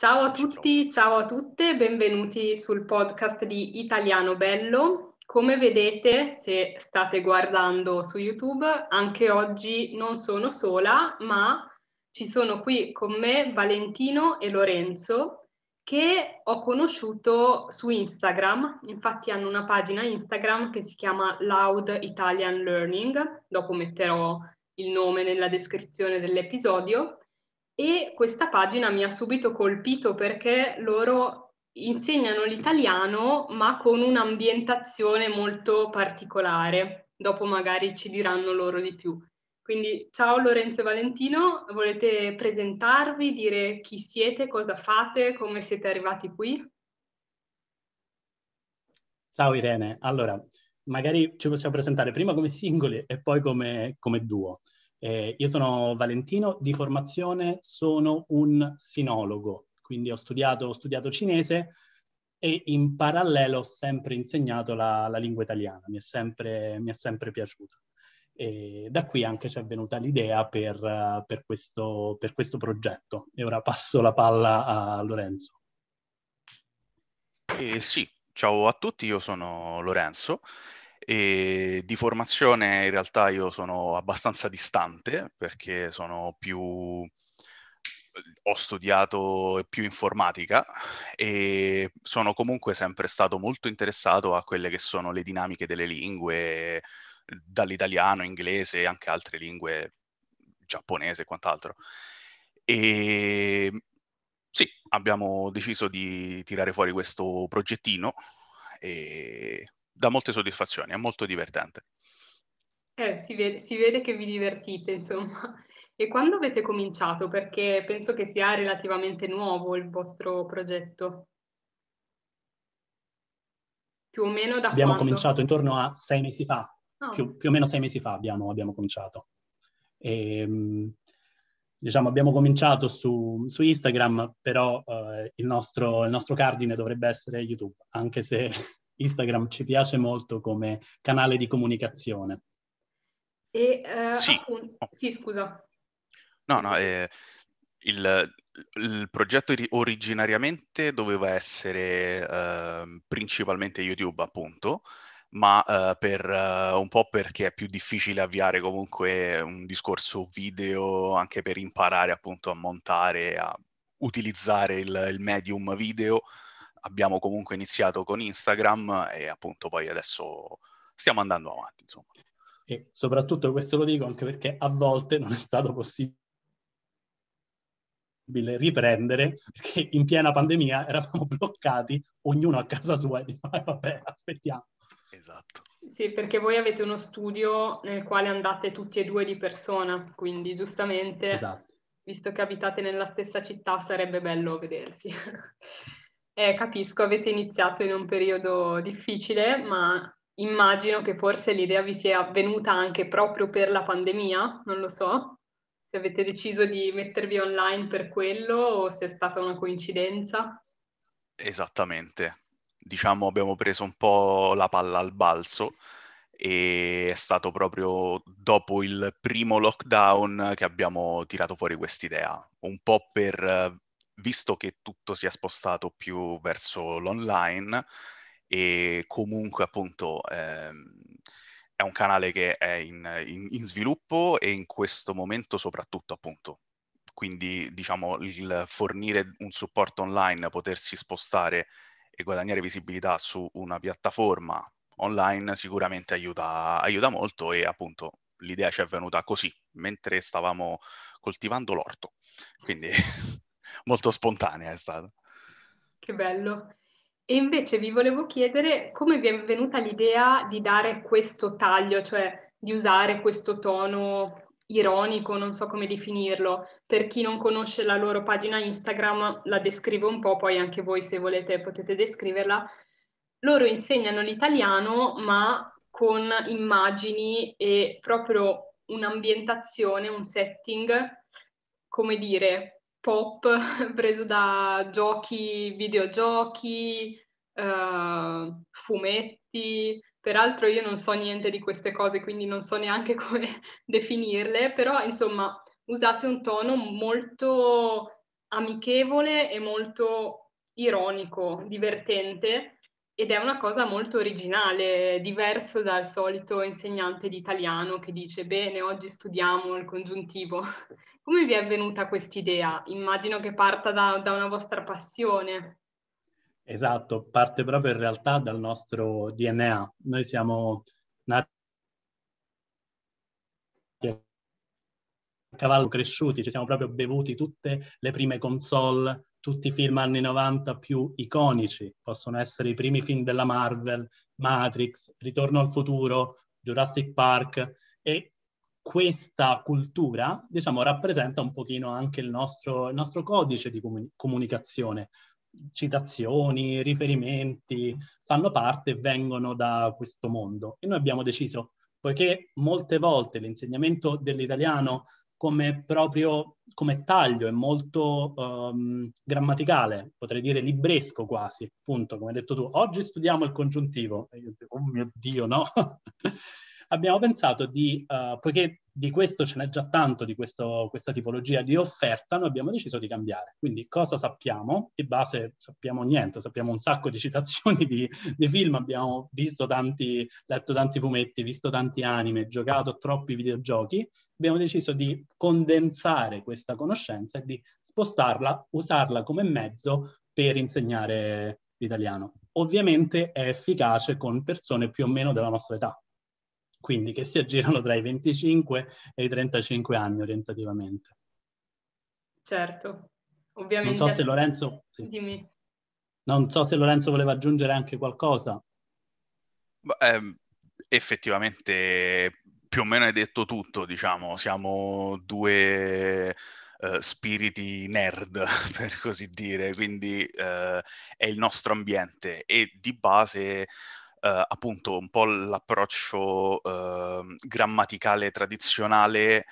Ciao a tutti, ciao a tutte, benvenuti sul podcast di Italiano Bello. Come vedete, se state guardando su YouTube, anche oggi non sono sola, ma ci sono qui con me Valentino e Lorenzo che ho conosciuto su Instagram, infatti hanno una pagina Instagram che si chiama Loud Italian Learning, dopo metterò il nome nella descrizione dell'episodio e questa pagina mi ha subito colpito perché loro insegnano l'italiano ma con un'ambientazione molto particolare. Dopo magari ci diranno loro di più. Quindi ciao Lorenzo e Valentino, volete presentarvi, dire chi siete, cosa fate, come siete arrivati qui? Ciao Irene, allora magari ci possiamo presentare prima come singoli e poi come, come duo. Eh, io sono Valentino, di formazione sono un sinologo, quindi ho studiato, ho studiato cinese e in parallelo ho sempre insegnato la, la lingua italiana, mi è sempre, mi è sempre piaciuta. E da qui anche ci è venuta l'idea per, per, questo, per questo progetto. E ora passo la palla a Lorenzo. Eh, sì, ciao a tutti, io sono Lorenzo e di formazione in realtà io sono abbastanza distante perché sono più... ho studiato più informatica e sono comunque sempre stato molto interessato a quelle che sono le dinamiche delle lingue, dall'italiano, inglese e anche altre lingue, giapponese e quant'altro. E sì, abbiamo deciso di tirare fuori questo progettino e dà molte soddisfazioni, è molto divertente. Eh, si, vede, si vede che vi divertite, insomma. E quando avete cominciato? Perché penso che sia relativamente nuovo il vostro progetto. Più o meno da abbiamo quando? Abbiamo cominciato intorno a sei mesi fa, oh. più, più, o meno sei mesi fa abbiamo, abbiamo cominciato. E, ehm, diciamo, abbiamo cominciato su, su Instagram, però eh, il, nostro, il nostro cardine dovrebbe essere YouTube, anche se Instagram ci piace molto come canale di comunicazione. E, eh, sì. Appunto, sì, scusa. No, no, eh, il, il, progetto originariamente doveva essere eh, principalmente YouTube, appunto, ma eh, per, uh, un po' perché è più difficile avviare comunque un discorso video anche per imparare appunto a montare, a utilizzare il, il medium video abbiamo comunque iniziato con Instagram e appunto poi adesso stiamo andando avanti, insomma. E soprattutto questo lo dico anche perché a volte non è stato possibile riprendere perché in piena pandemia eravamo bloccati ognuno a casa sua e diceva vabbè aspettiamo esatto sì perché voi avete uno studio nel quale andate tutti e due di persona quindi giustamente esatto. visto che abitate nella stessa città sarebbe bello vedersi eh, capisco, avete iniziato in un periodo difficile, ma immagino che forse l'idea vi sia avvenuta anche proprio per la pandemia, non lo so, se avete deciso di mettervi online per quello o se è stata una coincidenza. Esattamente, diciamo abbiamo preso un po' la palla al balzo e è stato proprio dopo il primo lockdown che abbiamo tirato fuori quest'idea, un po' per visto che tutto si è spostato più verso l'online e comunque appunto ehm, è un canale che è in, in, in, sviluppo e in questo momento soprattutto appunto. Quindi diciamo il fornire un supporto online, potersi spostare e guadagnare visibilità su una piattaforma online sicuramente aiuta, aiuta molto e appunto l'idea ci è venuta così, mentre stavamo coltivando l'orto. Quindi molto spontanea è stata. Che bello. E invece vi volevo chiedere come vi è venuta l'idea di dare questo taglio, cioè di usare questo tono ironico, non so come definirlo. Per chi non conosce la loro pagina Instagram, la descrivo un po', poi anche voi se volete potete descriverla. Loro insegnano l'italiano, ma con immagini e proprio un'ambientazione, un setting, come dire, pop preso da giochi, videogiochi, eh, fumetti. Peraltro io non so niente di queste cose, quindi non so neanche come definirle, però insomma usate un tono molto amichevole e molto ironico, divertente, ed è una cosa molto originale, diverso dal solito insegnante di italiano che dice bene, oggi studiamo il congiuntivo. Come vi è venuta questa idea? Immagino che parta da, da, una vostra passione. Esatto, parte proprio in realtà dal nostro DNA. Noi siamo nati a cavallo cresciuti, ci siamo proprio bevuti tutte le prime console tutti i film anni 90 più iconici, possono essere i primi film della Marvel, Matrix, Ritorno al futuro, Jurassic Park e questa cultura, diciamo, rappresenta un pochino anche il nostro, il nostro codice di comun- comunicazione. Citazioni, riferimenti, fanno parte e vengono da questo mondo. E noi abbiamo deciso, poiché molte volte l'insegnamento dell'italiano come proprio come taglio, è molto um, grammaticale, potrei dire libresco quasi, appunto, come hai detto tu. Oggi studiamo il congiuntivo. E io dico, oh mio Dio, no! abbiamo pensato di, uh, poiché di questo ce n'è già tanto, di questo, questa tipologia di offerta, noi abbiamo deciso di cambiare. Quindi cosa sappiamo? Di base sappiamo niente, sappiamo un sacco di citazioni di, di film, abbiamo tanti, letto tanti fumetti, visto tanti anime, giocato troppi videogiochi, abbiamo deciso di condensare questa conoscenza e di spostarla, usarla come mezzo per insegnare l'italiano. Ovviamente è efficace con persone più o meno della nostra età, quindi che si aggirano tra i 25 e i 35 anni orientativamente. Certo, ovviamente. Non so se Lorenzo... Sì. Dimmi. Non so se Lorenzo voleva aggiungere anche qualcosa. Beh, ehm, effettivamente più o meno hai detto tutto, diciamo, siamo due uh, spiriti nerd, per così dire, quindi uh, è il nostro ambiente e di base eh, appunto un po' l'approccio eh, grammaticale tradizionale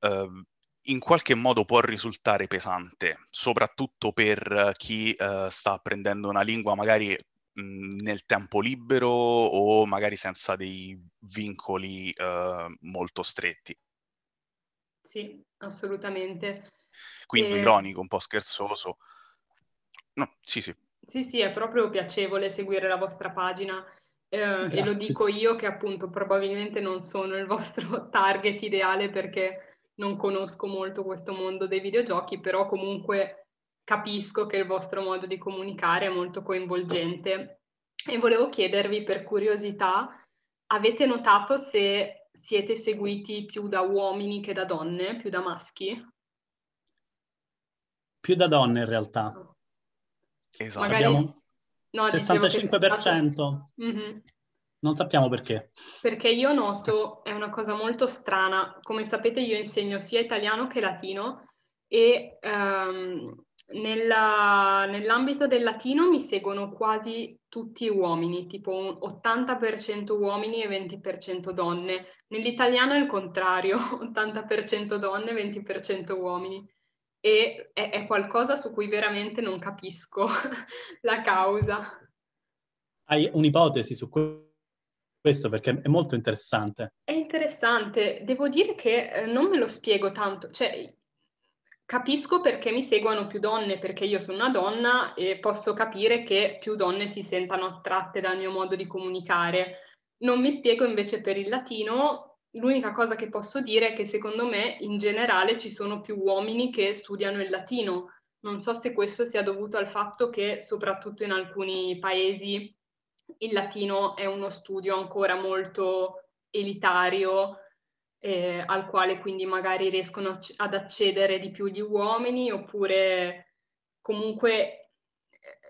ehm, in qualche modo può risultare pesante, soprattutto per chi eh, sta apprendendo una lingua magari mhmm, nel tempo libero o magari senza dei vincoli ehm, molto stretti. Sì, assolutamente. Quindi e... Ehm ironico, un po' scherzoso. No, sì, sì. Sì, sì, è proprio piacevole seguire la vostra pagina eh, e lo dico io che appunto probabilmente non sono il vostro target ideale perché non conosco molto questo mondo dei videogiochi, però comunque capisco che il vostro modo di comunicare è molto coinvolgente e volevo chiedervi per curiosità, avete notato se siete seguiti più da uomini che da donne, più da maschi? Più da donne in realtà. Esatto. Magari... Abbiamo No, 65%. Mm-hmm. Non sappiamo perché. Perché io noto, è una cosa molto strana, come sapete io insegno sia italiano che latino e um, nella, nell'ambito del latino mi seguono quasi tutti uomini, tipo 80% uomini e 20% donne. Nell'italiano è il contrario, 80% donne e 20% uomini e è, è qualcosa su cui veramente non capisco la causa. Hai un'ipotesi su questo? questo perché è molto interessante. È interessante, devo dire che eh, non me lo spiego tanto, cioè capisco perché mi seguono più donne, perché io sono una donna e posso capire che più donne si sentano attratte dal mio modo di comunicare. Non mi spiego invece per il latino L'unica cosa che posso dire è che secondo me in generale ci sono più uomini che studiano il latino. Non so se questo sia dovuto al fatto che soprattutto in alcuni paesi il latino è uno studio ancora molto elitario, eh, al quale quindi magari riescono ad accedere di più gli uomini oppure comunque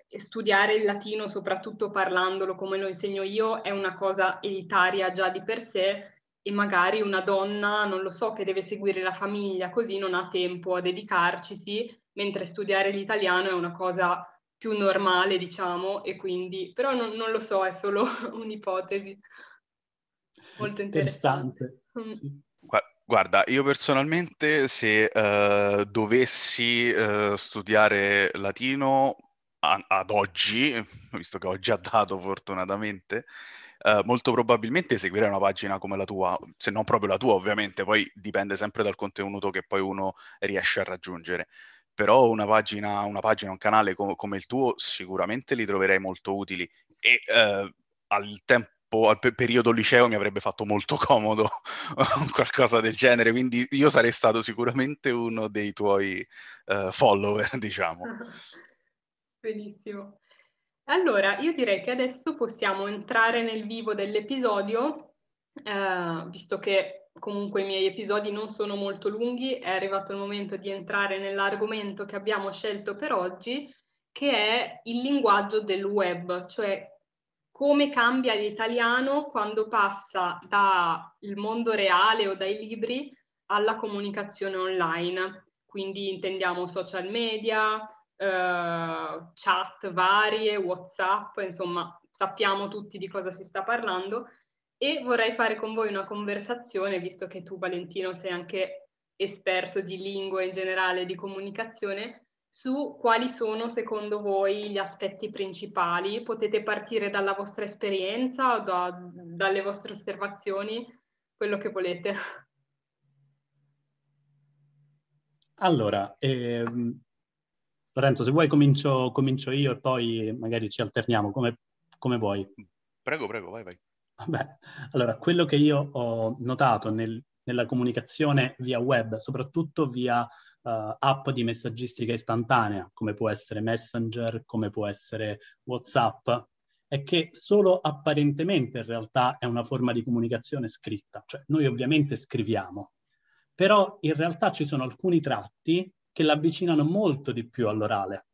eh, studiare il latino, soprattutto parlandolo come lo insegno io, è una cosa elitaria già di per sé e magari una donna, non lo so, che deve seguire la famiglia, così non ha tempo a dedicarcisi, mentre studiare l'italiano è una cosa più normale, diciamo, e quindi, però non, non lo so, è solo un'ipotesi molto interessante. interessante. Mm. Sì. Guarda, io personalmente se uh, dovessi uh, studiare latino a- ad oggi, visto che oggi ha dato fortunatamente, Ehm, molto probabilmente seguire una pagina come la tua, se non proprio la tua ovviamente, poi dipende sempre dal contenuto che poi uno riesce a raggiungere. Però una pagina, una pagina un canale com- come il tuo sicuramente li troverei molto utili e eh, al tempo al periodo liceo mi avrebbe fatto molto comodo qualcosa del genere, quindi io sarei stato sicuramente uno dei tuoi uh, follower, diciamo. Benissimo. Allora, io direi che adesso possiamo entrare nel vivo dell'episodio, eh, visto che comunque i miei episodi non sono molto lunghi, è arrivato il momento di entrare nell'argomento che abbiamo scelto per oggi, che è il linguaggio del web, cioè come cambia l'italiano quando passa dal mondo reale o dai libri alla comunicazione online. Quindi intendiamo social media, eh, chat varie, WhatsApp, insomma sappiamo tutti di cosa si sta parlando e vorrei fare con voi una conversazione, visto che tu Valentino sei anche esperto di lingua in generale, di comunicazione, su quali sono secondo voi gli aspetti principali. Potete partire dalla vostra esperienza o da, dalle vostre osservazioni, quello che volete. Allora, ehm, Lorenzo, se vuoi comincio, comincio io e poi magari ci alterniamo come, come vuoi. Prego, prego, vai, vai. Vabbè, allora, quello che io ho notato nel, nella comunicazione via web, soprattutto via uh, app di messaggistica istantanea, come può essere Messenger, come può essere WhatsApp, è che solo apparentemente in realtà è una forma di comunicazione scritta, cioè noi ovviamente scriviamo, però in realtà ci sono alcuni tratti che l'avvicinano molto di più all'orale.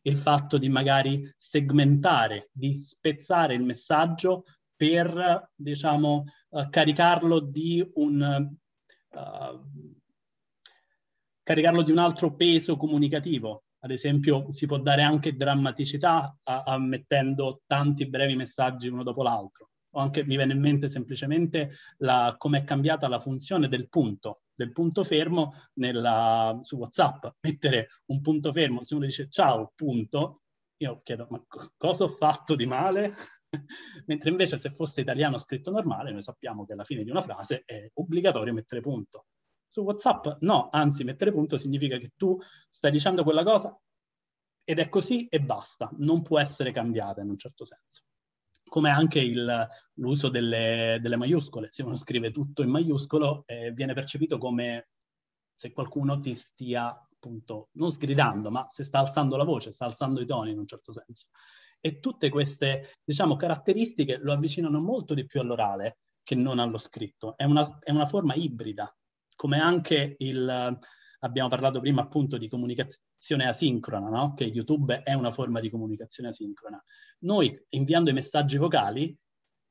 Il fatto di magari segmentare, di spezzare il messaggio per, diciamo, uh, caricarlo di un... Uh, caricarlo di un altro peso comunicativo. Ad esempio, si può dare anche drammaticità a, a mettendo tanti brevi messaggi uno dopo l'altro o anche mi viene in mente semplicemente come è cambiata la funzione del punto, del punto fermo nella, su WhatsApp. Mettere un punto fermo, se uno dice ciao, punto, io chiedo ma co- cosa ho fatto di male? Mentre invece se fosse italiano scritto normale, noi sappiamo che alla fine di una frase è obbligatorio mettere punto. Su WhatsApp no, anzi mettere punto significa che tu stai dicendo quella cosa ed è così e basta, non può essere cambiata in un certo senso come anche il, l'uso delle, delle, maiuscole. Se uno scrive tutto in maiuscolo, eh, viene percepito come se qualcuno ti stia appunto non sgridando, ma se sta alzando la voce, sta alzando i toni in un certo senso. E tutte queste, diciamo, caratteristiche lo avvicinano molto di più all'orale che non allo scritto. È una, è una forma ibrida, come anche il, abbiamo parlato prima appunto di comunicazione asincrona, no? che YouTube è una forma di comunicazione asincrona. Noi inviando i messaggi vocali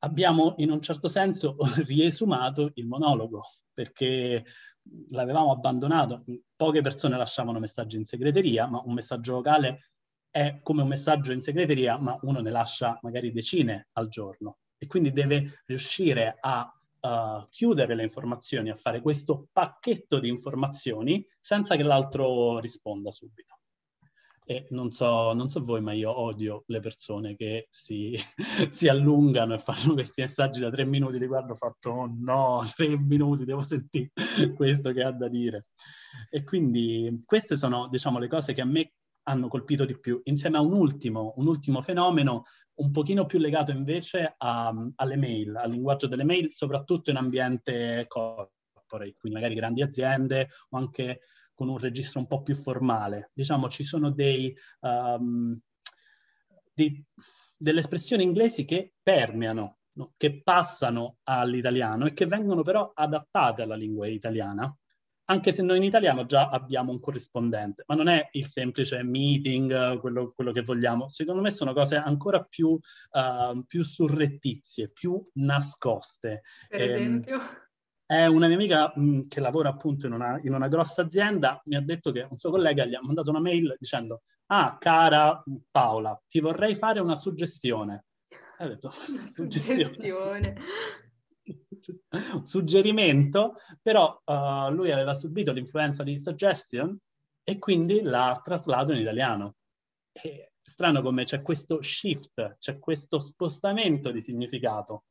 abbiamo in un certo senso riesumato il monologo, perché l'avevamo abbandonato. Poche persone lasciavano messaggi in segreteria, ma un messaggio vocale è come un messaggio in segreteria, ma uno ne lascia magari decine al giorno e quindi deve riuscire a uh, chiudere le informazioni, a fare questo pacchetto di informazioni senza che l'altro risponda subito. E non so, non so voi, ma io odio le persone che si, si allungano e fanno questi messaggi da tre minuti di ho fatto oh no, tre minuti, devo sentire questo che ha da dire. E quindi queste sono, diciamo, le cose che a me hanno colpito di più, insieme a un ultimo, un ultimo fenomeno un pochino più legato invece a, alle mail, al linguaggio delle mail, soprattutto in ambiente corporate, quindi magari grandi aziende o anche con un registro un po' più formale. Diciamo ci sono dei, um, dei, delle espressioni inglesi che permeano, no? che passano all'italiano e che vengono però adattate alla lingua italiana anche se noi in italiano già abbiamo un corrispondente, ma non è il semplice meeting, quello, quello che vogliamo. Secondo me sono cose ancora più, uh, più surrettizie, più nascoste. Per ehm, esempio? Eh, è una mia amica mh, mm, che lavora appunto in una, in una, grossa azienda, mi ha detto che un suo collega gli ha mandato una mail dicendo «Ah, cara Paola, ti vorrei fare una suggestione». Ha detto, suggestione. suggestione. suggerimento, però uh, lui aveva subito l'influenza di Suggestion e quindi l'ha traslato in italiano. E, strano come c'è questo shift, c'è questo spostamento di significato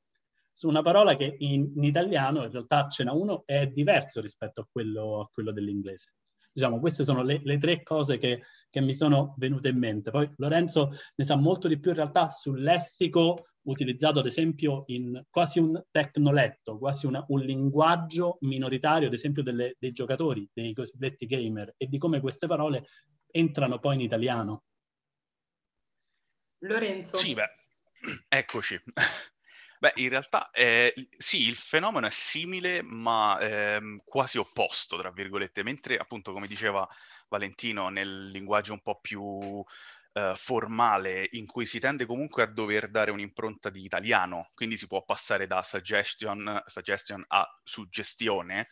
su una parola che in, in italiano in realtà ce n'è uno è diverso rispetto a quello, a quello dell'inglese. Diciamo, queste sono le, le tre cose che, che, mi sono venute in mente. Poi Lorenzo ne sa molto di più in realtà sul lessico utilizzato ad esempio in quasi un tecnoletto, quasi una, un linguaggio minoritario ad esempio delle, dei giocatori, dei cosiddetti gamer e di come queste parole entrano poi in italiano. Lorenzo. Sì, beh, eccoci. Beh, in realtà eh, sì, il fenomeno è simile ma ehm, quasi opposto, tra virgolette, mentre appunto come diceva Valentino nel linguaggio un po' più eh, formale in cui si tende comunque a dover dare un'impronta di italiano, quindi si può passare da suggestion, suggestion a suggestione,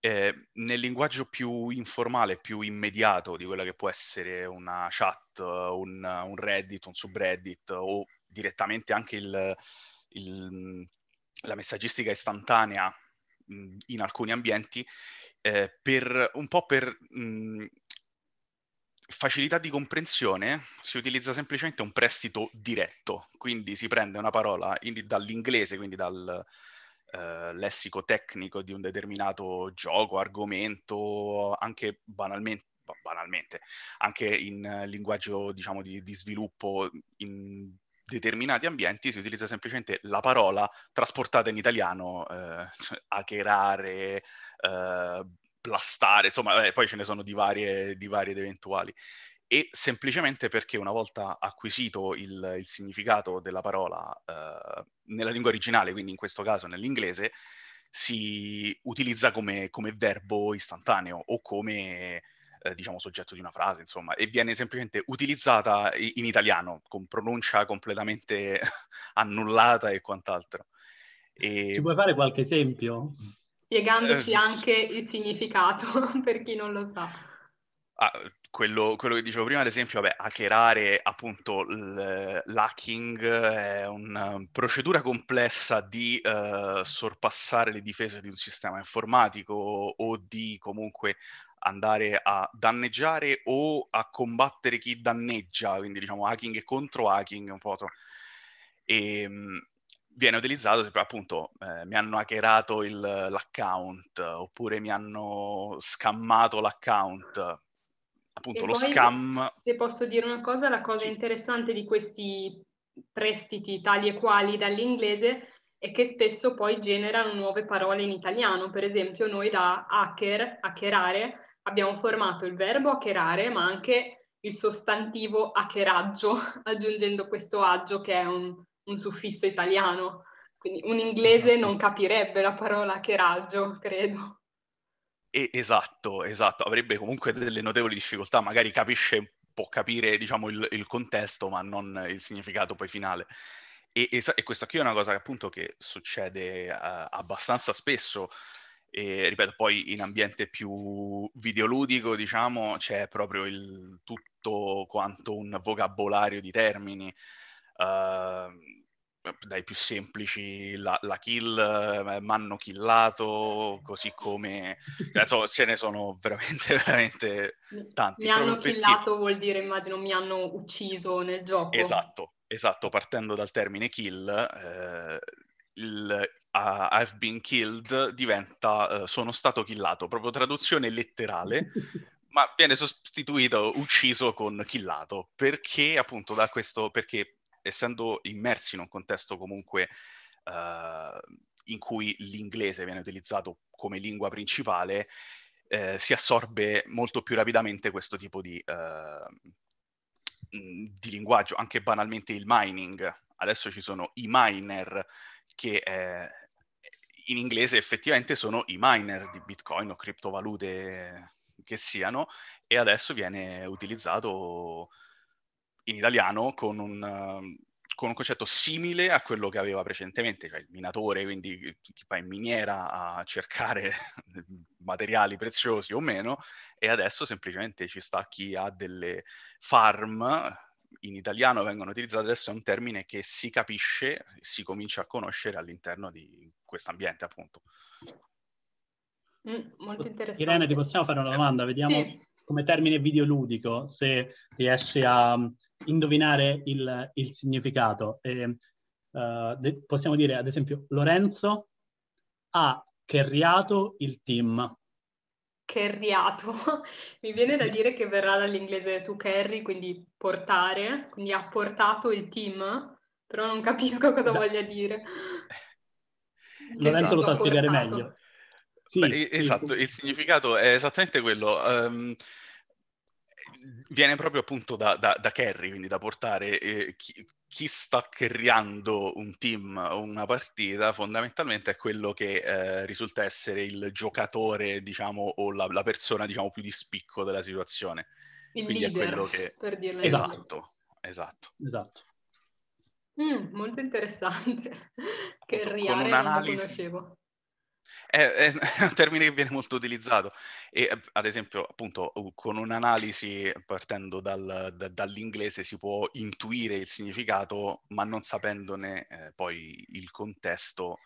eh, nel linguaggio più informale, più immediato di quella che può essere una chat, un, un Reddit, un subreddit o direttamente anche il il, la messaggistica istantanea mh, mm, in alcuni ambienti, eh, per, un po' per mh, mm, facilità di comprensione si utilizza semplicemente un prestito diretto, quindi si prende una parola in, dall'inglese, quindi dal eh, lessico tecnico di un determinato gioco, argomento, anche banalmente, banalmente anche in eh, linguaggio diciamo di, di sviluppo in determinati ambienti si utilizza semplicemente la parola trasportata in italiano, eh, cioè hackerare, eh, plastare, insomma, eh, poi ce ne sono di varie, di varie ed eventuali. E semplicemente perché una volta acquisito il, il significato della parola eh, nella lingua originale, quindi in questo caso nell'inglese, si utilizza come, come verbo istantaneo o come eh, diciamo, soggetto di una frase, insomma, e viene semplicemente utilizzata in italiano, con pronuncia completamente annullata e quant'altro. E... Ci puoi fare qualche esempio? Spiegandoci eh, anche il significato, per chi non lo sa. Ah, quello, quello, che dicevo prima, ad esempio, vabbè, hackerare appunto l'hacking è una procedura complessa di eh, sorpassare le difese di un sistema informatico o di comunque andare a danneggiare o a combattere chi danneggia, quindi diciamo hacking e contro hacking un po'. Troppo. E ehm, mh, viene utilizzato appunto eh, mi hanno hackerato il, l'account oppure mi hanno scammato l'account. Appunto e lo poi, scam. Se posso dire una cosa, la cosa sì. interessante di questi prestiti tali e quali dall'inglese e che spesso poi generano nuove parole in italiano. Per esempio, noi da hacker, hackerare, abbiamo formato il verbo hackerare, ma anche il sostantivo hackeraggio, aggiungendo questo aggio che è un, un suffisso italiano. Quindi un inglese esatto. non capirebbe la parola hackeraggio, credo. esatto, esatto, avrebbe comunque delle notevoli difficoltà, magari capisce, può capire diciamo, il, il contesto, ma non il significato poi finale. E, e, e questa qui è una cosa appunto che succede uh, abbastanza spesso, e, ripeto, poi in ambiente più videoludico, diciamo, c'è proprio il tutto quanto un vocabolario di termini. Uh, dai più semplici, la, la kill, eh, mi hanno killato, così come... Insomma, ce ne sono veramente, veramente tanti. Mi hanno killato vuol dire, immagino, mi hanno ucciso nel gioco. Esatto, esatto, partendo dal termine kill, eh, il, uh, I've been killed diventa uh, sono stato killato, proprio traduzione letterale, ma viene sostituito ucciso con killato, perché appunto da questo, perché essendo immersi in un contesto comunque uh, in cui l'inglese viene utilizzato come lingua principale, eh, si assorbe molto più rapidamente questo tipo di, eh, di linguaggio, anche banalmente il mining. Adesso ci sono i miner che eh, in inglese effettivamente sono i miner di bitcoin o criptovalute che siano e adesso viene utilizzato in italiano con un, con un concetto simile a quello che aveva precedentemente, cioè il minatore, quindi chi va in miniera a cercare materiali preziosi o meno, e adesso semplicemente ci sta chi ha delle farm in italiano vengono utilizzate adesso è un termine che si capisce, si comincia a conoscere all'interno di questo ambiente, appunto. Mm, molto interessante. Irene, ti possiamo fare una domanda? Vediamo sì. come termine videoludico se riesci a indovinare il, il significato. E, uh, de- possiamo dire, ad esempio, Lorenzo ha carriato il team carriato, mi viene da dire che verrà dall'inglese to carry, quindi portare, quindi ha portato il team, però non capisco cosa da. voglia dire. Lorenzo lo sa esatto, spiegare meglio. Sì, Beh, sì, esatto, sì. il significato è esattamente quello. Um, viene proprio appunto da, da, da carry, quindi da portare eh, chi, chi sta creando un team o una partita fondamentalmente è quello che eh, risulta essere il giocatore, diciamo, o la, la, persona, diciamo, più di spicco della situazione. Il Quindi leader, è quello che... per dirla esatto, esatto, esatto. Mm, molto interessante. che Appunto, non conoscevo. È, eh, è, eh, un termine che viene molto utilizzato e eh, ad esempio appunto con un'analisi partendo dal, da, dall'inglese si può intuire il significato ma non sapendone eh, poi il contesto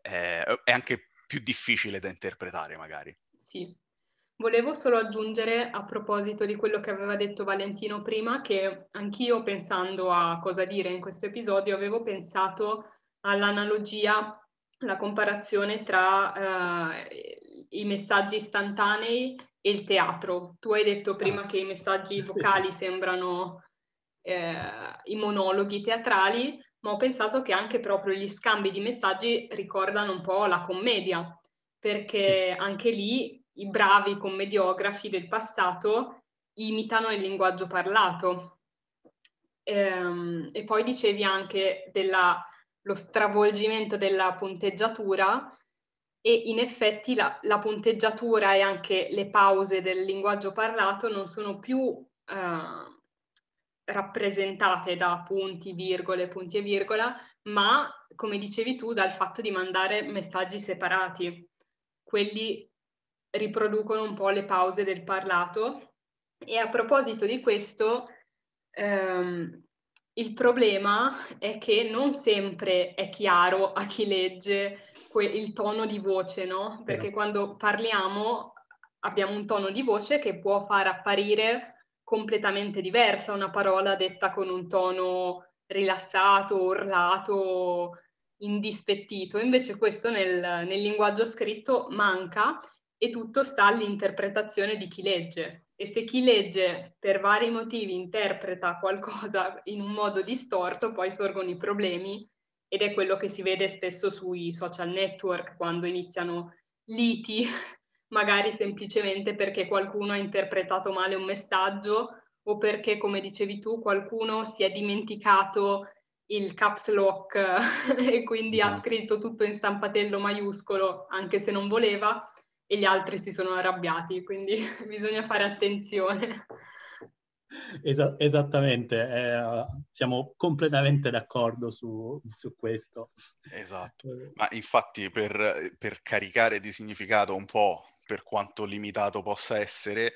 eh, è anche più difficile da interpretare magari. Sì, volevo solo aggiungere a proposito di quello che aveva detto Valentino prima che anch'io pensando a cosa dire in questo episodio avevo pensato all'analogia la comparazione tra eh, i messaggi istantanei e il teatro. Tu hai detto ah. prima che i messaggi vocali sembrano eh, i monologhi teatrali, ma ho pensato che anche proprio gli scambi di messaggi ricordano un po' la commedia, perché sì. anche lì i bravi commediografi del passato imitano il linguaggio parlato. Ehm, e poi dicevi anche della lo stravolgimento della punteggiatura e in effetti la, la punteggiatura e anche le pause del linguaggio parlato non sono più eh, rappresentate da punti, virgole, punti e virgola, ma come dicevi tu dal fatto di mandare messaggi separati. Quelli riproducono un po' le pause del parlato e a proposito di questo ehm, il problema è che non sempre è chiaro a chi legge que- il tono di voce, no? Perché Vero. quando parliamo abbiamo un tono di voce che può far apparire completamente diversa una parola detta con un tono rilassato, urlato, indispettito. Invece questo nel, nel linguaggio scritto manca e tutto sta all'interpretazione di chi legge e se chi legge per vari motivi interpreta qualcosa in un modo distorto, poi sorgono i problemi ed è quello che si vede spesso sui social network quando iniziano liti, magari semplicemente perché qualcuno ha interpretato male un messaggio o perché, come dicevi tu, qualcuno si è dimenticato il caps lock e quindi ha mm. scritto tutto in stampatello maiuscolo anche se non voleva e gli altri si sono arrabbiati, quindi bisogna fare attenzione. esattamente, eh, siamo completamente d'accordo su, su, questo. Esatto, eh. ma infatti per, per, caricare di significato un po' per quanto limitato possa essere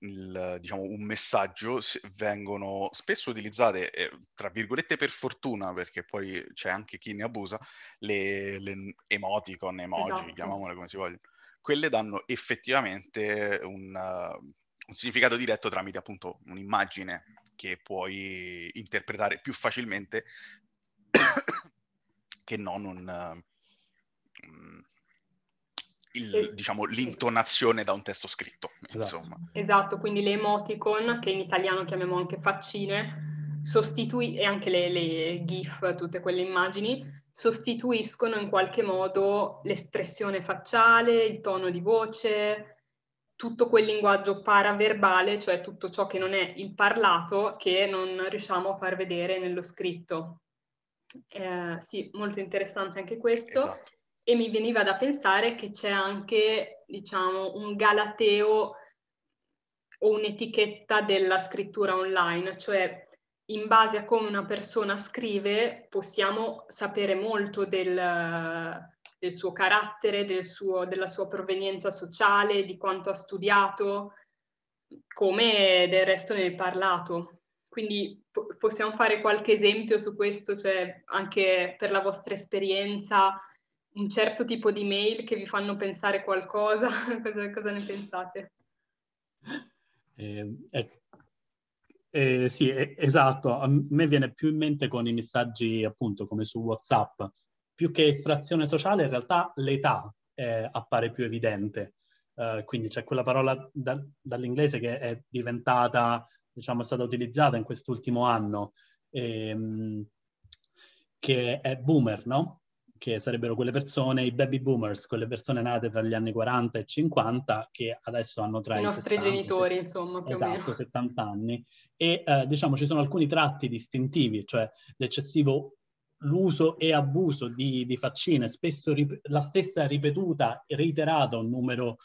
il, diciamo, un messaggio, vengono spesso utilizzate, eh, tra virgolette per fortuna, perché poi c'è anche chi ne abusa, le, le emoticon, emoji, esatto. chiamiamole come si vogliono quelle danno effettivamente un, uh, un significato diretto tramite appunto un'immagine che puoi interpretare più facilmente che non un, um, il, e... diciamo, l'intonazione da un testo scritto. Esatto. Insomma. esatto, quindi le emoticon, che in italiano chiamiamo anche faccine, sostitui- e anche le, le GIF, tutte quelle immagini, sostituiscono in qualche modo l'espressione facciale, il tono di voce, tutto quel linguaggio paraverbale, cioè tutto ciò che non è il parlato che non riusciamo a far vedere nello scritto. Eh, sì, molto interessante anche questo. Esatto. E mi veniva da pensare che c'è anche, diciamo, un galateo o un'etichetta della scrittura online, cioè in base a come una persona scrive possiamo sapere molto del, del suo carattere, del suo, della sua provenienza sociale, di quanto ha studiato, come del resto ne nel parlato. Quindi po- possiamo fare qualche esempio su questo, cioè anche per la vostra esperienza, un certo tipo di mail che vi fanno pensare qualcosa, cosa, cosa, ne pensate? Eh, ecco, eh, sì, esatto. A me viene più in mente con i messaggi, appunto, come su WhatsApp. Più che estrazione sociale, in realtà l'età eh, appare più evidente. Eh, quindi c'è quella parola da, dall'inglese che è diventata, diciamo, è stata utilizzata in quest'ultimo anno, ehm, che è boomer, no? che sarebbero quelle persone, i baby boomers, quelle persone nate tra gli anni 40 e 50 che adesso hanno tra i, i nostri 70, genitori, 70, insomma, più esatto, o meno. 70 anni. E eh, diciamo ci sono alcuni tratti distintivi, cioè l'eccessivo l'uso e abuso di, di faccine, spesso rip- la stessa ripetuta, e reiterata un numero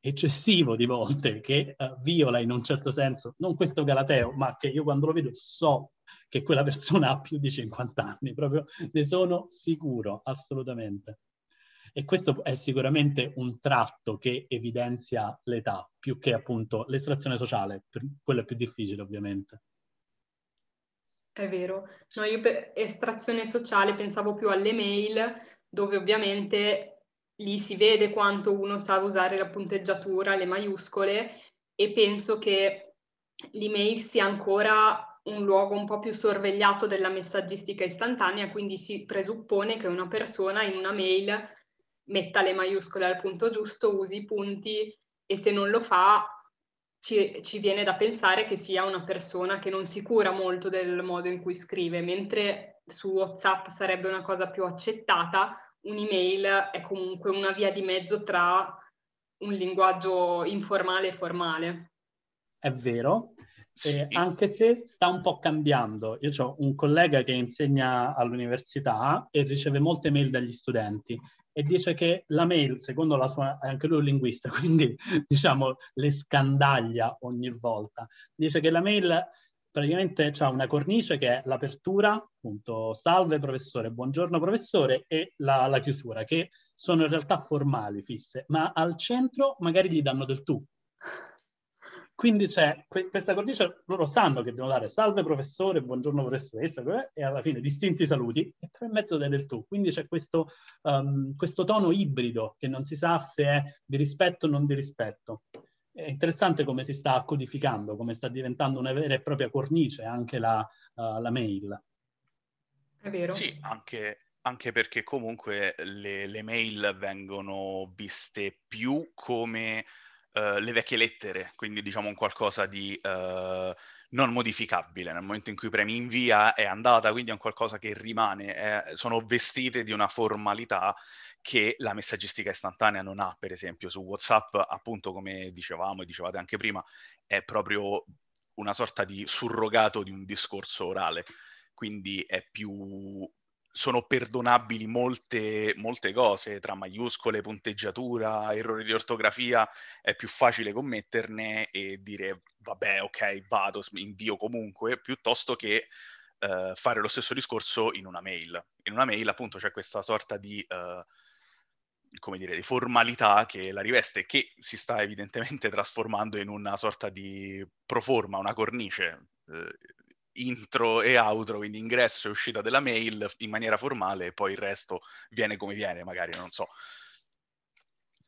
eccessivo di volte che uh, viola in un certo senso, non questo Galateo, ma che io quando lo vedo so che quella persona ha più di 50 anni, proprio ne sono sicuro, assolutamente. E questo è sicuramente un tratto che evidenzia l'età, più che appunto l'estrazione sociale, quello è più difficile ovviamente. È vero, no, cioè, io per estrazione sociale pensavo più alle mail, dove ovviamente lì si vede quanto uno sa usare la punteggiatura, le maiuscole, e penso che l'email sia ancora un luogo un po' più sorvegliato della messaggistica istantanea, quindi si presuppone che una persona in una mail metta le maiuscole al punto giusto, usi i punti e se non lo fa ci, ci, viene da pensare che sia una persona che non si cura molto del modo in cui scrive, mentre su WhatsApp sarebbe una cosa più accettata, un'email è comunque una via di mezzo tra un linguaggio informale e formale. È vero, sì. anche se sta un po' cambiando. Io ho un collega che insegna all'università e riceve molte mail dagli studenti e dice che la mail, secondo la sua, anche lui è un linguista, quindi diciamo le scandaglia ogni volta. Dice che la mail praticamente c'è una cornice che è l'apertura, appunto, salve professore, buongiorno professore, e la, la, chiusura, che sono in realtà formali, fisse, ma al centro magari gli danno del tu. Quindi c'è que- questa cornice, loro sanno che devono dare salve professore, buongiorno professoressa, cioè, e alla fine distinti saluti, e poi in mezzo del tu. Quindi c'è questo, um, questo tono ibrido che non si sa se è di rispetto o non di rispetto. È interessante come si sta codificando, come sta diventando una vera e propria cornice anche la, uh, la mail. È vero. Sì, anche, anche perché comunque le, le, mail vengono viste più come eh, le vecchie lettere, quindi diciamo un qualcosa di uh, non modificabile. Nel momento in cui premi invia è andata, quindi è un qualcosa che rimane, è, sono vestite di una formalità che la messaggistica istantanea non ha, per esempio su WhatsApp, appunto come dicevamo e dicevate anche prima, è proprio una sorta di surrogato di un discorso orale, quindi è più sono perdonabili molte, molte, cose, tra maiuscole, punteggiatura, errori di ortografia, è più facile commetterne e dire vabbè, ok, vado, invio comunque, piuttosto che eh, fare lo stesso discorso in una mail. In una mail appunto c'è questa sorta di... Eh, come dire, di formalità che la riveste, che si sta evidentemente trasformando in una sorta di proforma, una cornice. Eh, intro e outro, quindi ingresso e uscita della mail in maniera formale e poi il resto viene come viene, magari, non so.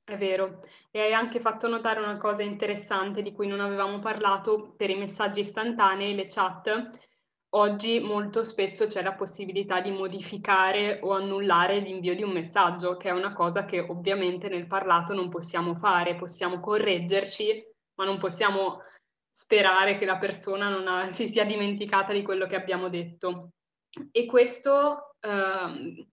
È vero, e hai anche fatto notare una cosa interessante di cui non avevamo parlato per i messaggi istantanei, le chat. Oggi molto spesso c'è la possibilità di modificare o annullare l'invio di un messaggio, che è una cosa che ovviamente nel parlato non possiamo fare, possiamo correggerci, ma non possiamo sperare che la persona ha, si sia dimenticata di quello che abbiamo detto. E questo eh,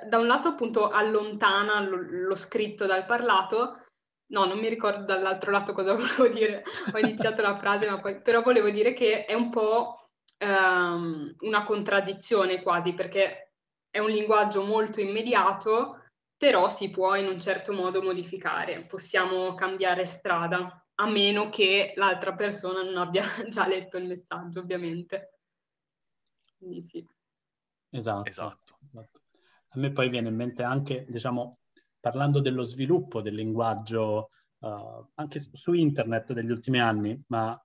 da un lato appunto allontana lo, lo scritto dal parlato, no, non mi ricordo dall'altro lato cosa volevo dire, ho iniziato la frase, ma poi, però volevo dire che è un po' ehm, una contraddizione quasi, perché è un linguaggio molto immediato, però si può in un certo modo modificare, possiamo cambiare strada a meno che l'altra persona non abbia già letto il messaggio, ovviamente. Quindi sì. Esatto. esatto. esatto. A me poi viene in mente anche, diciamo, parlando dello sviluppo del linguaggio uh, anche su internet degli ultimi anni, ma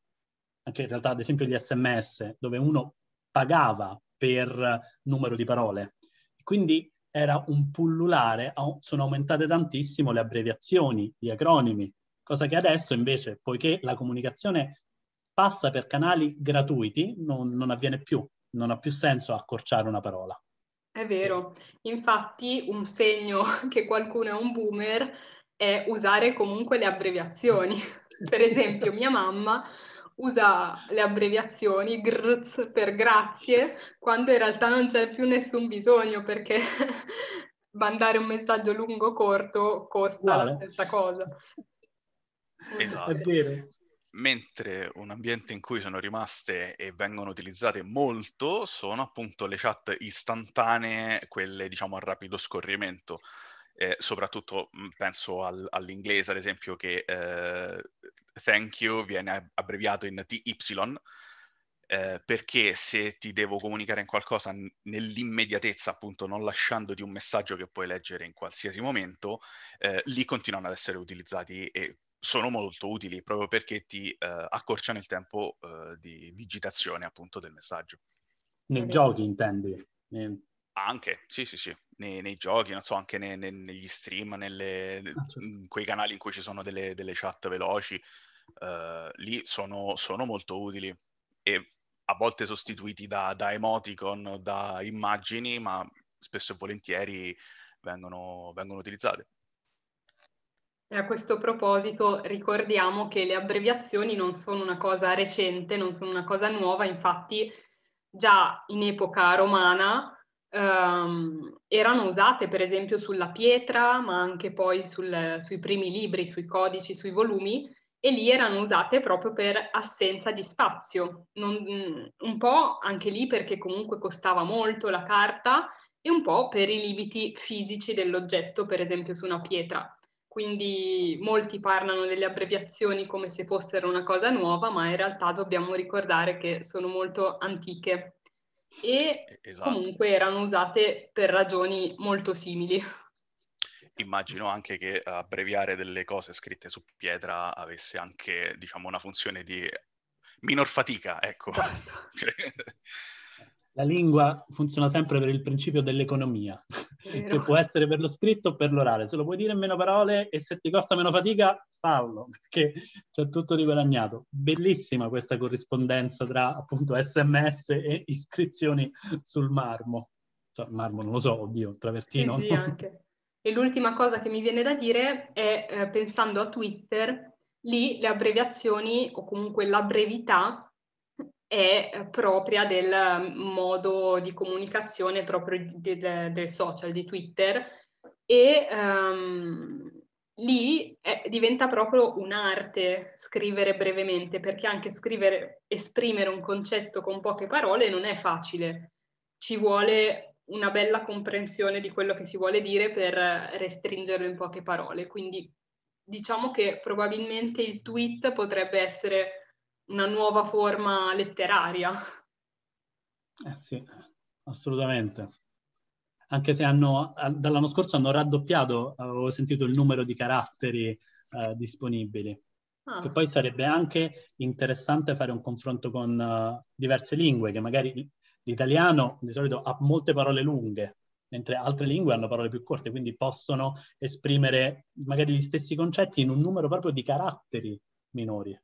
anche in realtà ad esempio gli sms, dove uno pagava per numero di parole. Quindi era un pullulare, sono aumentate tantissimo le abbreviazioni, gli acronimi, cosa che adesso invece, poiché la comunicazione passa per canali gratuiti, non, non avviene più, non ha più senso accorciare una parola. È vero, infatti un segno che qualcuno è un boomer è usare comunque le abbreviazioni. per esempio mia mamma usa le abbreviazioni GRZ per grazie, quando in realtà non c'è più nessun bisogno perché mandare un messaggio lungo o corto costa Uguale. la stessa cosa. Esatto. Mentre un ambiente in cui sono rimaste e vengono utilizzate molto sono appunto le chat istantanee, quelle diciamo a rapido scorrimento. Eh, soprattutto mm, penso al, all'inglese, ad esempio, che eh, thank you viene abbreviato in TY, eh, perché se ti devo comunicare in qualcosa nell'immediatezza, appunto, non lasciandoti un messaggio che puoi leggere in qualsiasi momento, eh, lì continuano ad essere utilizzati e sono molto utili proprio perché ti eh, accorciano il tempo eh, di digitazione appunto del messaggio. Nei giochi intendi? Nei... Anche, sì, sì, sì, nei, nei giochi, non so, anche nei, negli stream, nelle, ah, certo. in quei canali in cui ci sono delle, delle chat veloci, eh, lì sono, sono, molto utili e a volte sostituiti da, da emoticon, da immagini, ma spesso e volentieri vengono, vengono utilizzate. E a questo proposito ricordiamo che le abbreviazioni non sono una cosa recente, non sono una cosa nuova, infatti già in epoca romana ehm, erano usate per esempio sulla pietra, ma anche poi sul, sui primi libri, sui codici, sui volumi, e lì erano usate proprio per assenza di spazio, non, mm, un po' anche lì perché comunque costava molto la carta e un po' per i limiti fisici dell'oggetto, per esempio su una pietra quindi molti parlano delle abbreviazioni come se fossero una cosa nuova, ma in realtà dobbiamo ricordare che sono molto antiche e eh, esatto. comunque erano usate per ragioni molto simili. Immagino anche che abbreviare delle cose scritte su pietra avesse anche, diciamo, una funzione di minor fatica, ecco. Esatto. la lingua funziona sempre per il principio dell'economia, che può essere per lo scritto o per l'orale. Se lo puoi dire in meno parole e se ti costa meno fatica, fallo, perché c'è tutto di guadagnato. Bellissima questa corrispondenza tra appunto sms e iscrizioni sul marmo. Cioè, marmo non lo so, oddio, travertino. Sì, sì, anche. E l'ultima cosa che mi viene da dire è, eh, pensando a Twitter, lì le abbreviazioni o comunque la brevità è eh, propria del mm, modo di comunicazione proprio di, de, del social, di Twitter, e um, lì è, eh, diventa proprio un'arte scrivere brevemente, perché anche scrivere, esprimere un concetto con poche parole non è facile, ci vuole una bella comprensione di quello che si vuole dire per restringerlo in poche parole, quindi diciamo che probabilmente il tweet potrebbe essere una nuova forma letteraria. Eh sì, assolutamente. Anche se hanno, dall'anno scorso hanno raddoppiato, avevo sentito il numero di caratteri eh, disponibili. Ah. Che poi sarebbe anche interessante fare un confronto con uh, diverse lingue, che magari l'italiano di solito ha molte parole lunghe, mentre altre lingue hanno parole più corte, quindi possono esprimere magari gli stessi concetti in un numero proprio di caratteri minori.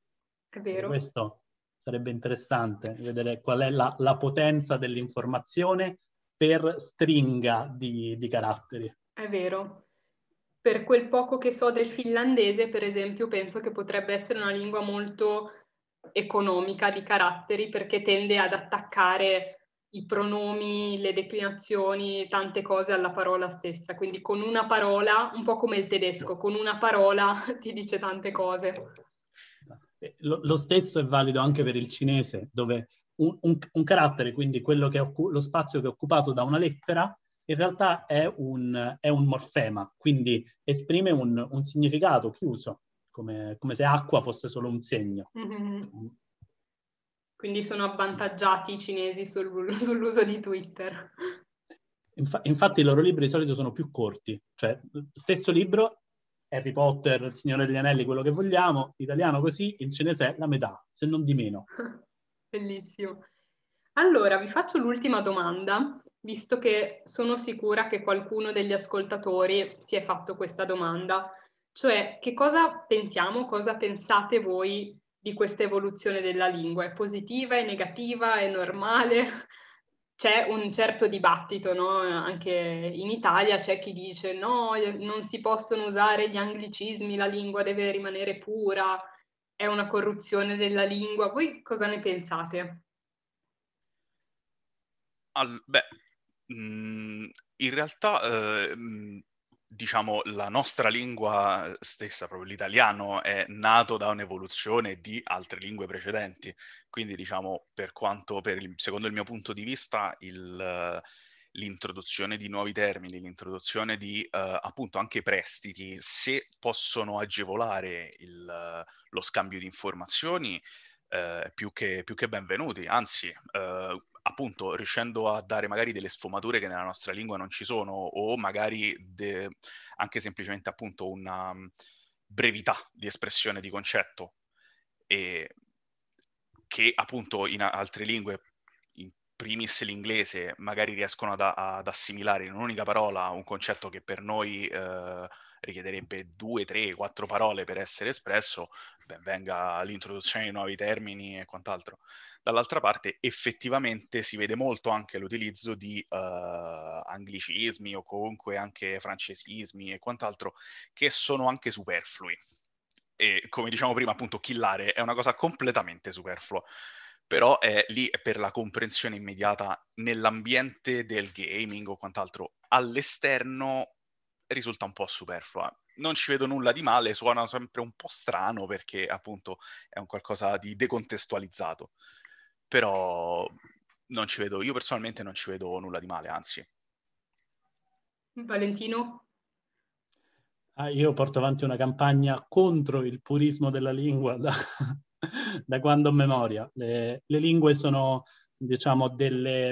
È vero. Questo sarebbe interessante vedere qual è la, la potenza dell'informazione per stringa di, di caratteri. È vero. Per quel poco che so del finlandese, per esempio, penso che potrebbe essere una lingua molto economica di caratteri perché tende ad attaccare i pronomi, le declinazioni, tante cose alla parola stessa. Quindi con una parola, un po' come il tedesco, con una parola ti dice tante cose vista. Eh, lo, lo, stesso è valido anche per il cinese, dove un, un, un carattere, quindi occu- lo spazio che è occupato da una lettera, in realtà è un, è un morfema, quindi esprime un, significato chiuso, come, come, se acqua fosse solo un segno. Mm-hmm. Mm. Quindi sono avvantaggiati i cinesi sul, sull'uso di Twitter. Infa- infatti i loro libri di solito sono più corti, cioè stesso libro Harry Potter, Il Signore degli Anelli, quello che vogliamo, italiano così, il cinese è la metà, se non di meno. Bellissimo. Allora, vi faccio l'ultima domanda, visto che sono sicura che qualcuno degli ascoltatori si è fatto questa domanda, cioè che cosa pensiamo, cosa pensate voi di questa evoluzione della lingua? È positiva, è negativa, è normale? c'è un certo dibattito, no? anche in Italia c'è chi dice no, non si possono usare gli anglicismi, la lingua deve rimanere pura, è una corruzione della lingua. Voi cosa ne pensate? Al, beh, mh, mm, in realtà eh, mh, mm, diciamo, la nostra lingua stessa, proprio l'italiano, è nato da un'evoluzione di altre lingue precedenti. Quindi, diciamo, per quanto, per il, secondo il mio punto di vista, il, l'introduzione di nuovi termini, l'introduzione di eh, appunto anche prestiti, se possono agevolare il, lo scambio di informazioni, eh, più, che, più, che, benvenuti. Anzi, eh, appunto riuscendo a dare magari delle sfumature che nella nostra lingua non ci sono o magari de- anche semplicemente appunto una brevità di espressione di concetto e che appunto in altre lingue in primis l'inglese magari riescono ad, ad assimilare in un'unica parola un concetto che per noi eh, richiederebbe due, tre, quattro parole per essere espresso, ben venga l'introduzione di nuovi termini e quant'altro. Dall'altra parte effettivamente si vede molto anche l'utilizzo di uh, anglicismi o comunque anche francesismi e quant'altro che sono anche superflui. E come diciamo prima, appunto, killare è una cosa completamente superflua però è lì per la comprensione immediata nell'ambiente del gaming o quant'altro. All'esterno risulta un po' superflua. Non ci vedo nulla di male, suona sempre un po' strano perché appunto è un qualcosa di decontestualizzato, però non ci vedo, io personalmente non ci vedo nulla di male, anzi. Valentino? Ah, io porto avanti una campagna contro il purismo della lingua da, da quando ho memoria. Le, le lingue sono, diciamo, delle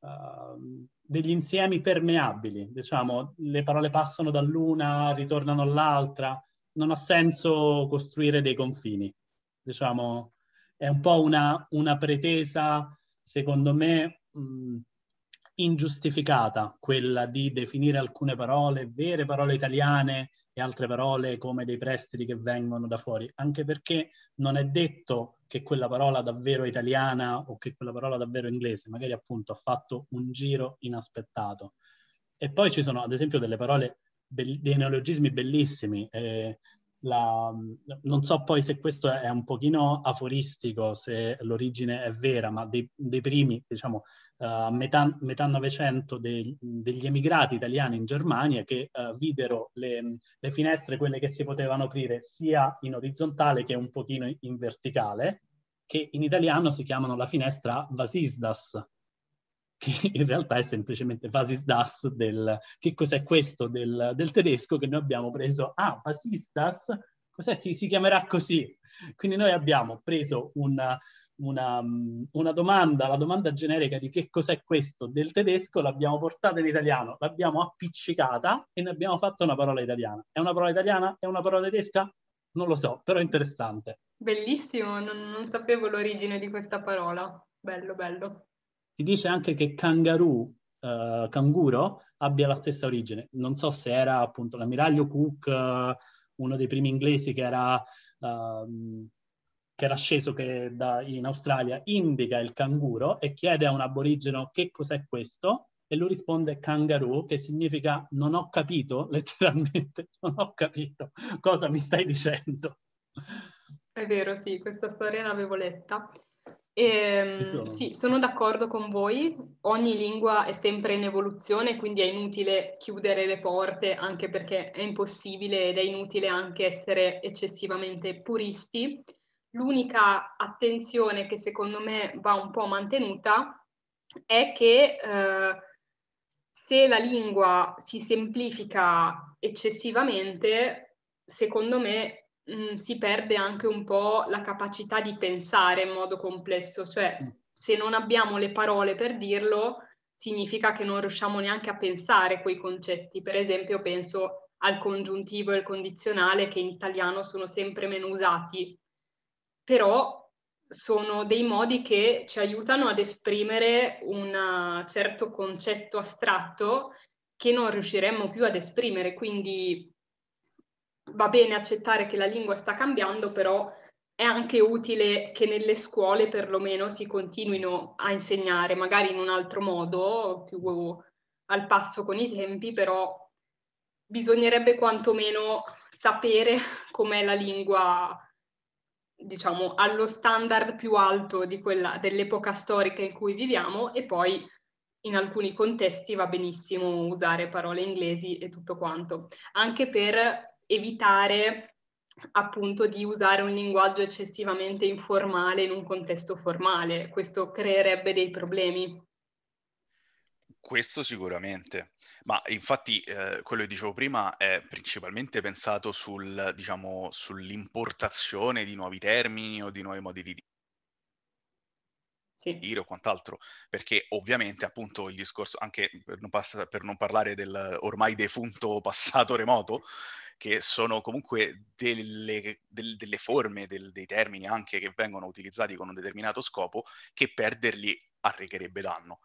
uh, degli insiemi permeabili, diciamo, le parole passano dall'una, ritornano all'altra, non ha senso costruire dei confini, diciamo, è un po' una, una pretesa, secondo me, mh, ingiustificata, quella di definire alcune parole vere parole italiane e altre parole come dei prestiti che vengono da fuori, anche perché non è detto che quella parola davvero italiana o che quella parola davvero inglese, magari appunto ha fatto un giro inaspettato. E poi ci sono ad esempio delle parole, dei neologismi bellissimi, eh, la, non so poi se questo è un pochino aforistico, se l'origine è vera, ma dei, dei primi, diciamo, a uh, eh, metà, metà Novecento degli emigrati italiani in Germania che uh, videro le, le, finestre, quelle che si potevano aprire sia in orizzontale che un pochino in verticale, che in italiano si chiamano la finestra Vasisdas, che in realtà è semplicemente Fasis Das del che cos'è questo del, del tedesco che noi abbiamo preso. Ah, Fasis Das, cos'è? Si, si chiamerà così. Quindi noi abbiamo preso una, una, mm, una, domanda, la domanda generica di che cos'è questo del tedesco, l'abbiamo portata in italiano, l'abbiamo appiccicata e ne abbiamo fatto una parola italiana. È una parola italiana? È una parola tedesca? Non lo so, però interessante. Bellissimo, non, non sapevo l'origine di questa parola. Bello, bello. Si dice anche che kangaroo, eh, canguro, abbia la stessa origine. Non so se era appunto l'ammiraglio Cook, eh, uno dei primi inglesi che era, eh, che era sceso che da, in Australia, indica il canguro e chiede a un aborigeno che cos'è questo e lui risponde kangaroo, che significa non ho capito, letteralmente, non ho capito cosa mi stai dicendo. È vero, sì, questa storia l'avevo letta. E, ehm, Sì, sono d'accordo con voi, ogni lingua è sempre in evoluzione, quindi è inutile chiudere le porte anche perché è impossibile ed è inutile anche essere eccessivamente puristi. L'unica attenzione che secondo me va un po' mantenuta è che eh, se la lingua si semplifica eccessivamente, secondo me mh, mm, si perde anche un po' la capacità di pensare in modo complesso, cioè mm. se non abbiamo le parole per dirlo, significa che non riusciamo neanche a pensare quei concetti. Per esempio, penso al congiuntivo e al condizionale che in italiano sono sempre meno usati, però sono dei modi che ci aiutano ad esprimere un uh, certo concetto astratto che non riusciremmo più ad esprimere, quindi va bene accettare che la lingua sta cambiando, però è anche utile che nelle scuole perlomeno si continuino a insegnare, magari in un altro modo, più al passo con i tempi, però bisognerebbe quantomeno sapere com'è la lingua, diciamo, allo standard più alto di quella dell'epoca storica in cui viviamo e poi in alcuni contesti va benissimo usare parole inglesi e tutto quanto, anche per evitare appunto di usare un linguaggio eccessivamente informale in un contesto formale. Questo creerebbe dei problemi. Questo sicuramente, ma infatti eh, quello che dicevo prima è principalmente pensato sul, diciamo, sull'importazione di nuovi termini o di nuovi modi di dire sì. dire o quant'altro, perché ovviamente appunto il discorso, anche per non, pass- per non parlare del ormai defunto passato remoto, che sono comunque delle, del, delle forme, del, dei termini anche che vengono utilizzati con un determinato scopo, che perderli arrecherebbe danno.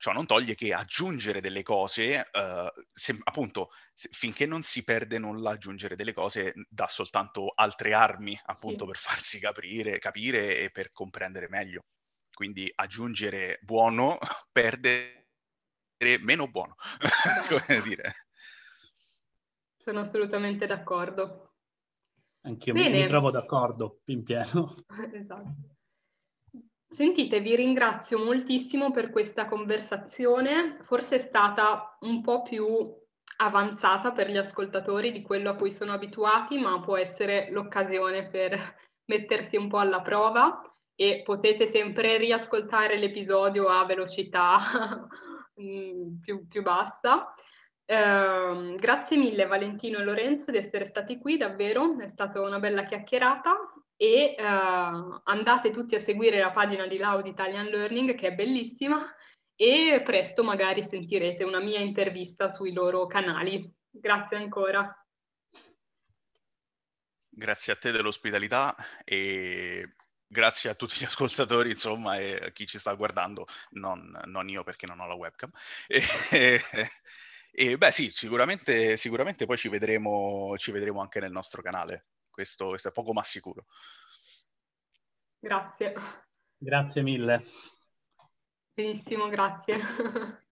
Ciò non toglie che aggiungere delle cose, eh, se, appunto, se, finché non si perde nulla, aggiungere delle cose dà soltanto altre armi, appunto, sì. per farsi capire, capire e per comprendere meglio. Quindi aggiungere buono perdere meno buono, come dire. Sono assolutamente d'accordo. Anch'io mi, mi trovo d'accordo in pieno. esatto. Sentite, vi ringrazio moltissimo per questa conversazione, forse è stata un po' più avanzata per gli ascoltatori di quello a cui sono abituati, ma può essere l'occasione per mettersi un po' alla prova e potete sempre riascoltare l'episodio a velocità mm, più, più bassa. Ehm, grazie mille Valentino e Lorenzo di essere stati qui, davvero, è stata una bella chiacchierata e eh, andate tutti a seguire la pagina di Loud Italian Learning che è bellissima e presto magari sentirete una mia intervista sui loro canali. Grazie ancora. Grazie a te dell'ospitalità e grazie a tutti gli ascoltatori, insomma, e a chi ci sta guardando, non, non io perché non ho la webcam. E, e beh sì, sicuramente, sicuramente poi ci vedremo, ci vedremo anche nel nostro canale, questo, questo è poco ma sicuro. Grazie. Grazie mille. Benissimo, grazie.